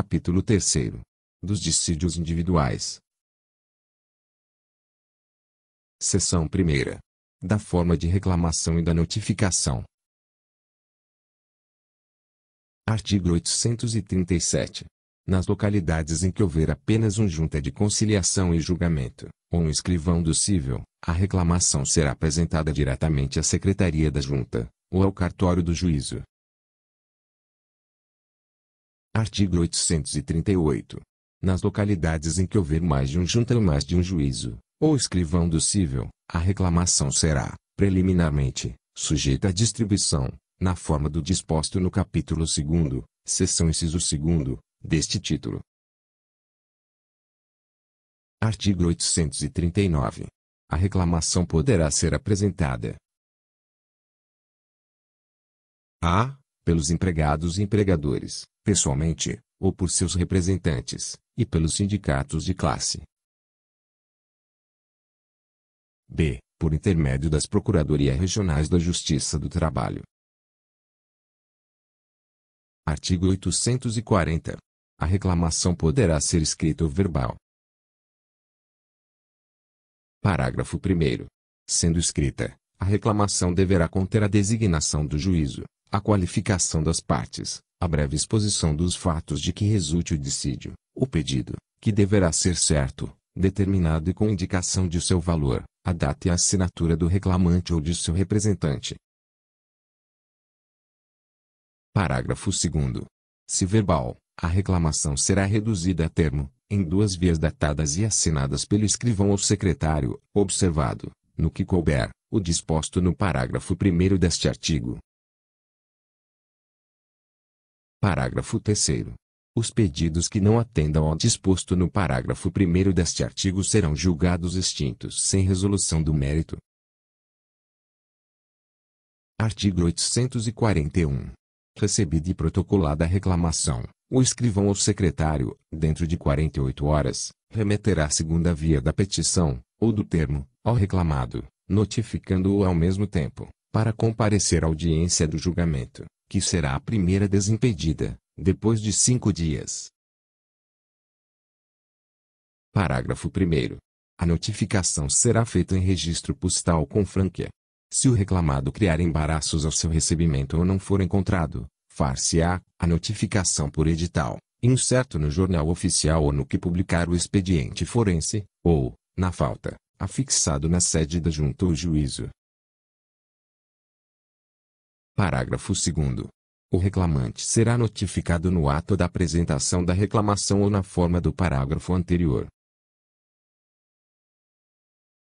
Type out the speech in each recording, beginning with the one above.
Capítulo 3 Dos dissídios individuais. Seção 1 Da forma de reclamação e da notificação. Artigo 837. Nas localidades em que houver apenas um junta de conciliação e julgamento, ou um escrivão do cível, a reclamação será apresentada diretamente à Secretaria da Junta, ou ao cartório do juízo, Artigo 838. Nas localidades em que houver mais de um junta ou mais de um juízo, ou escrivão do cível, a reclamação será, preliminarmente, sujeita à distribuição, na forma do disposto no capítulo 2, seção inciso 2, deste título. Artigo 839. A reclamação poderá ser apresentada a. pelos empregados e empregadores, pessoalmente, ou por seus representantes, e pelos sindicatos de classe. B. Por intermédio das Procuradorias Regionais da Justiça do Trabalho. Artigo 840. A reclamação poderá ser escrita ou verbal. Parágrafo 1. Sendo escrita, a reclamação deverá conter a designação do juízo, a qualificação das partes, a breve exposição dos fatos de que resulte o dissídio, o pedido, que deverá ser certo, determinado e com indicação de seu valor, a data e a assinatura do reclamante ou de seu representante. Parágrafo 2. Se verbal, a reclamação será reduzida a termo, em duas vias datadas e assinadas pelo escrivão ou secretário, observado, no que couber, o disposto no parágrafo 1 deste artigo. Parágrafo 3 Os pedidos que não atendam ao disposto no parágrafo 1 deste artigo serão julgados extintos sem resolução do mérito. Artigo 841. Recebida e protocolada a reclamação, o escrivão ou secretário, dentro de 48 horas, remeterá a segunda via da petição, ou do termo, ao reclamado, notificando-o ao mesmo tempo, para comparecer à audiência do julgamento, que será a primeira desimpedida, depois de cinco dias. Parágrafo 1. A notificação será feita em registro postal com franquia. Se o reclamado criar embaraços ao seu recebimento ou não for encontrado, far-se-á a notificação por edital, incerto no jornal oficial ou no que publicar o expediente forense, ou, na falta, afixado na sede da junta ou juízo. Parágrafo 2 o reclamante será notificado no ato da apresentação da reclamação ou na forma do parágrafo anterior.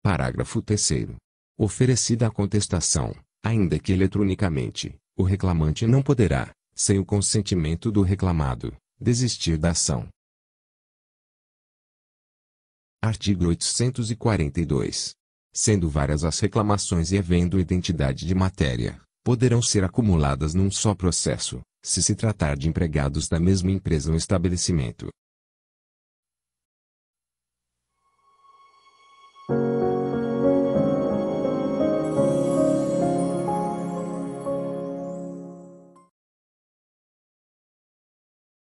Parágrafo 3. Oferecida a contestação, ainda que eletronicamente, o reclamante não poderá, sem o consentimento do reclamado, desistir da ação. Artigo 842. Sendo várias as reclamações e havendo identidade de matéria, poderão ser acumuladas num só processo, se se tratar de empregados da mesma empresa ou estabelecimento.